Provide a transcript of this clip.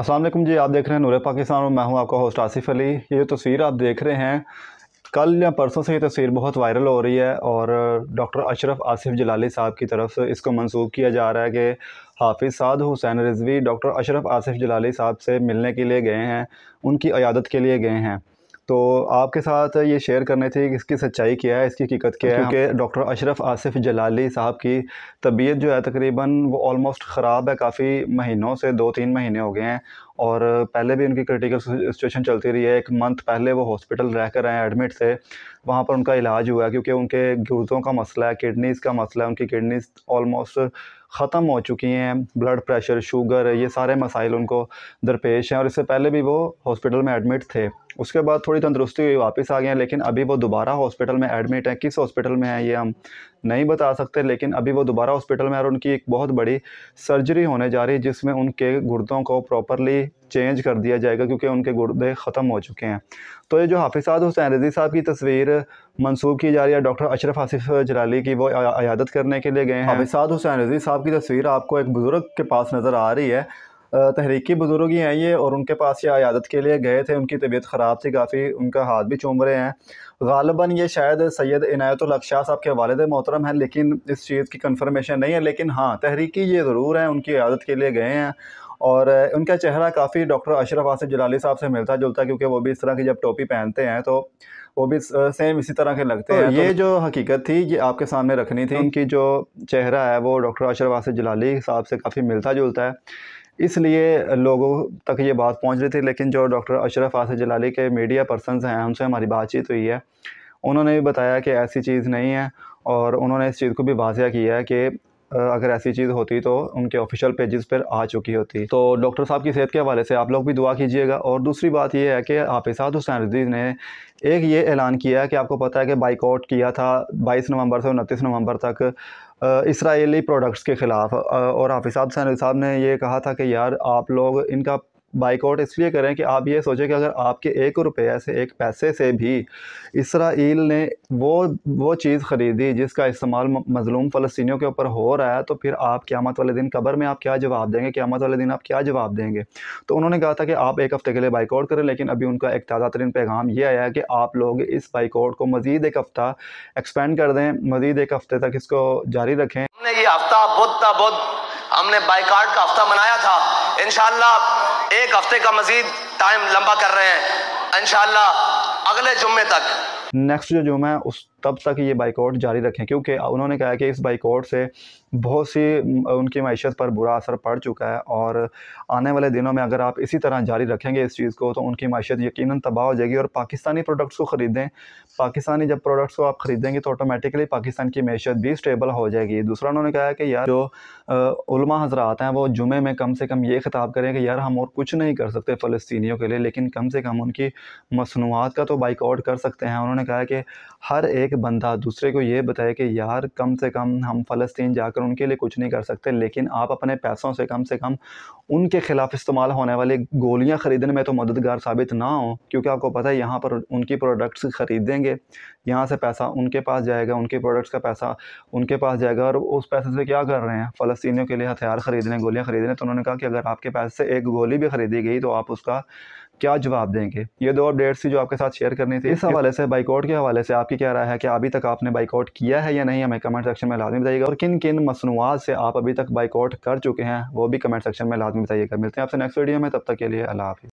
असलम जी आप देख रहे हैं नूर पाकिस्तान और मैं हूं आपका होस्ट आसिफ अली ये जो तस्वीर आप देख रहे हैं कल या परसों से ये तस्वीर बहुत वायरल हो रही है और डॉक्टर अशरफ आसिफ जलाली साहब की तरफ से इसको मंसूब किया जा रहा है कि हाफिज़ साद हुसैन रिजवी डॉक्टर अशरफ आसिफ जलाली साहब से मिलने के लिए गए हैं उनकी अयादत के लिए गए हैं तो आपके साथ ये शेयर करने थे कि इसकी सच्चाई क्या है इसकी हकीकत क्या है अच्छा। क्योंकि डॉक्टर अशरफ आसिफ जलाली साहब की तबीयत जो है तकरीबन वो ऑलमोस्ट ख़राब है काफ़ी महीनों से दो तीन महीने हो गए हैं और पहले भी उनकी क्रिटिकल सिचुएशन चलती रही है एक मंथ पहले वो हॉस्पिटल रह कर आए एडमिट थे वहाँ पर उनका इलाज हुआ क्योंकि उनके गुर्दों का मसला है किडनीज़ का मसला है उनकी किडनीज़ ऑलमोस्ट ख़त्म हो चुकी हैं ब्लड प्रेशर शुगर ये सारे मसाइल उनको दरपेश हैं और इससे पहले भी वो हॉस्पिटल में एडमिट थे उसके बाद थोड़ी तंदरुस्ती हुई वापस आ गए हैं लेकिन अभी वो दोबारा हॉस्पिटल में एडमिट हैं किस हॉस्पिटल में हैं ये हम नहीं बता सकते लेकिन अभी वो दोबारा हॉस्पिटल में और उनकी एक बहुत बड़ी सर्जरी होने जा रही है जिसमें उनके गुर्दों को प्रॉपरली चेंज कर दिया जाएगा क्योंकि उनके गुर्दे ख़त्म हो चुके हैं तो ये जो हाफिज साद हुसैन रजी साहब की तस्वीर मंसूब की जा रही है डॉक्टर अशरफ आसिफ जलाली की वो अयादत करने के लिए गए हैं हाफिज साद हुसैन रजी साहब की तस्वीर आपको एक बुज़ुर्ग के पास नज़र आ रही है तहरीकी बुज़ुर्ग ही हैं ये और उनके पास ये आयादत के लिए गए थे उनकी तबीयत ख़राब थी काफ़ी उनका हाथ भी चूम रहे हैं गालबा ये शायद सैयद इनायतुलक्षा साहब के वालद मोहतरम हैं लेकिन इस चीज़ की कन्फर्मेशन नहीं है लेकिन हाँ तहरीकी ये ज़रूर हैं उनकी अयादत के लिए गए हैं और उनका चेहरा काफ़ी डॉक्टर अशरफ आसिफ जलाली साहब से मिलता जुलता क्योंकि वो भी इस तरह की जब टोपी पहनते हैं तो वो भी सेम इसी तरह के लगते तो हैं ये तो जो हकीकत थी ये आपके सामने रखनी थी उनकी तो जो चेहरा है वो डॉक्टर अशरफ आसिफ जलाली साहब से काफ़ी मिलता जुलता है इसलिए लोगों तक ये बात पहुंच रही थी लेकिन जो डॉक्टर अशरफ आसिफ जलाली के मीडिया पर्सन हैं उनसे हमारी बातचीत हुई है उन्होंने भी बताया कि ऐसी चीज़ नहीं है और उन्होंने इस चीज़ को भी वाजिया किया है कि अगर ऐसी चीज़ होती तो उनके ऑफिशियल पेजेस पर आ चुकी होती तो डॉक्टर साहब की सेहत के हवाले से आप लोग भी दुआ कीजिएगा और दूसरी बात यह है कि आफिसात हुसैन रजीज ने एक ये ऐलान किया है कि आपको पता है कि बाइकआउट किया था 22 नवंबर से उनतीस नवंबर तक इसराइली प्रोडक्ट्स के ख़िलाफ़ और हाफिज सैन साहब ने यह कहा था कि यार आप लोग इनका बाइकआउट इसलिए करें कि आप ये सोचें कि अगर आपके एक रुपये से एक पैसे से भी इसराइल ने वो वो चीज़ ख़रीदी जिसका इस्तेमाल मजलूम फ़लस्तियों के ऊपर हो रहा है तो फिर आप क़्यामत वाले दिन कबर में आप क्या जवाब देंगे क़्यामत वाले दिन आप क्या जवाब देंगे तो उन्होंने कहा था कि आप एक हफ़्ते के लिए बाइकआउट करें लेकिन अभी उनका एक ताज़ा तरीन पैगाम ये आया कि आप लोग इस बाइकआउट को मज़ीद एक हफ़्ता एक्सपेंड कर दें मज़ीद एक हफ़्ते तक इसको जारी रखें हफ्ता हमने बाइकाट का हफ्ता मनाया था इनशाला एक हफ्ते का मजीद टाइम लंबा कर रहे हैं इनशाला अगले जुम्मे तक नेक्स्ट जो जुम्मे है उस तब तक ये बाइकआउट जारी रखें क्योंकि उन्होंने कहा कि इस बाइकआउट से बहुत सी उनकी मीशत पर बुरा असर पड़ चुका है और आने वाले दिनों में अगर आप इसी तरह जारी रखेंगे इस चीज़ को तो उनकी मीशत यकीन तबाह हो जाएगी और पाकिस्तानी प्रोडक्ट्स को ख़रीदें पाकिस्तानी जब प्रोडक्ट्स को आप ख़रीदेंगे तो ऑटोमेटिकली पाकिस्तान की मीशत भी स्टेबल हो जाएगी दूसरा उन्होंने कहा कि यार जो उलमा हजरात हैं वो जुमे में कम से कम ये खिताब करें कि यार हम और कुछ नहीं कर सकते फ़लस्तियों के लिए लेकिन कम से कम उनकी मसनूआत का तो बाइकआउट कर सकते हैं उन्होंने कहा कि हर एक एक बंदा दूसरे को ये बताए कि यार कम से कम हम फ़लस्तीन जाकर उनके लिए कुछ नहीं कर सकते लेकिन आप अपने पैसों से कम से कम उनके ख़िलाफ़ इस्तेमाल होने वाली गोलियां ख़रीदने में तो मददगार साबित ना हो क्योंकि आपको पता है यहाँ पर उनकी प्रोडक्ट्स ख़रीदेंगे यहाँ से पैसा उनके पास जाएगा उनके प्रोडक्ट्स का पैसा उनके पास जाएगा और उस पैसे से क्या कर रहे हैं फ़लस्तियों के लिए हथियार ख़रीदने गोलियाँ ख़रीदने तो उन्होंने कहा कि अगर आपके पैसे से एक गोली भी ख़रीदी गई तो आप उसका क्या जवाब देंगे ये दो अपडेट्स थी जो आपके साथ शेयर करनी थी इस हवाले से बाइकआउट के हवाले से आपकी क्या राय है कि अभी तक आपने बाइकआउट किया है या नहीं हमें कमेंट सेक्शन में लाजमी बताइएगा और किन किन मसनूआत से आप अभी तक बाइकआउट कर चुके हैं वो भी कमेंट सेक्शन में लाजमी बताइएगा मिलते हैं आपसे नेक्स्ट वीडियो में तब तक के लिए अल्लाह हाफि